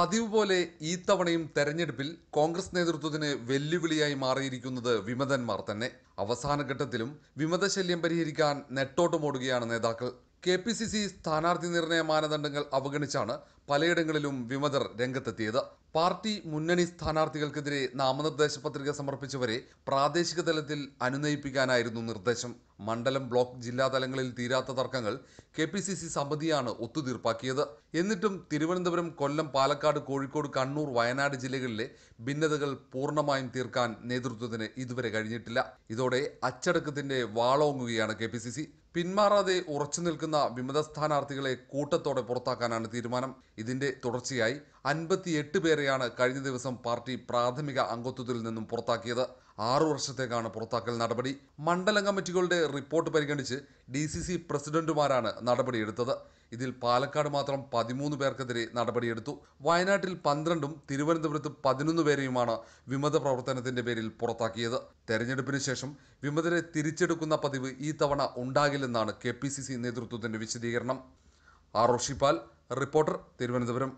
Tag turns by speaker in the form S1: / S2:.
S1: പതിവ് പോലെ ഈ തവണയും തെരഞ്ഞെടുപ്പിൽ കോൺഗ്രസ് നേതൃത്വത്തിന് വെല്ലുവിളിയായി മാറിയിരിക്കുന്നത് വിമതന്മാർ തന്നെ അവസാന ഘട്ടത്തിലും വിമതശല്യം പരിഹരിക്കാൻ നെട്ടോട്ടമോടുകയാണ് നേതാക്കൾ കെ പി സി സി സ്ഥാനാർത്ഥി നിർണയ മാനദണ്ഡങ്ങൾ അവഗണിച്ചാണ് പലയിടങ്ങളിലും വിമതർ രംഗത്തെത്തിയത് പാർട്ടി മുന്നണി സ്ഥാനാർത്ഥികൾക്കെതിരെ നാമനിർദ്ദേശ പത്രിക സമർപ്പിച്ചവരെ പ്രാദേശിക തലത്തിൽ അനുനയിപ്പിക്കാനായിരുന്നു നിർദ്ദേശം മണ്ഡലം ബ്ലോക്ക് ജില്ലാ തലങ്ങളിൽ തീരാത്ത തർക്കങ്ങൾ കെ പി സി സി സമിതിയാണ് ഒത്തുതീർപ്പാക്കിയത് എന്നിട്ടും തിരുവനന്തപുരം കൊല്ലം പാലക്കാട് കോഴിക്കോട് കണ്ണൂർ വയനാട് ജില്ലകളിലെ ഭിന്നതകൾ പൂർണ്ണമായും തീർക്കാൻ നേതൃത്വത്തിന് ഇതുവരെ കഴിഞ്ഞിട്ടില്ല ഇതോടെ അച്ചടക്കത്തിന്റെ വാളോങ്ങുകയാണ് കെ പി സി സി പിന്മാറാതെ ഉറച്ചു നിൽക്കുന്ന വിമത സ്ഥാനാർത്ഥികളെ കൂട്ടത്തോടെ പുറത്താക്കാനാണ് തീരുമാനം ഇതിന്റെ തുടർച്ചയായി അൻപത്തിയെട്ട് പേരെയാണ് കഴിഞ്ഞ ദിവസം പാർട്ടി പ്രാഥമിക അംഗത്വത്തിൽ നിന്നും പുറത്താക്കിയത് ആറു വർഷത്തേക്കാണ് പുറത്താക്കൽ നടപടി മണ്ഡലം കമ്മിറ്റികളുടെ റിപ്പോർട്ട് പരിഗണിച്ച് ഡി സി സി പ്രസിഡന്റുമാരാണ് നടപടിയെടുത്തത് ഇതിൽ പാലക്കാട് മാത്രം പതിമൂന്ന് പേർക്കെതിരെ നടപടിയെടുത്തു വയനാട്ടിൽ പന്ത്രണ്ടും തിരുവനന്തപുരത്ത് പതിനൊന്ന് പേരെയുമാണ് വിമത പ്രവർത്തനത്തിന്റെ പേരിൽ പുറത്താക്കിയത് തെരഞ്ഞെടുപ്പിന് ശേഷം വിമതരെ തിരിച്ചെടുക്കുന്ന പതിവ് ഈ തവണ ഉണ്ടാകില്ലെന്നാണ് കെ പി സി സി നേതൃത്വത്തിന്റെ വിശദീകരണം ആർ റിപ്പോർട്ടർ തിരുവനന്തപുരം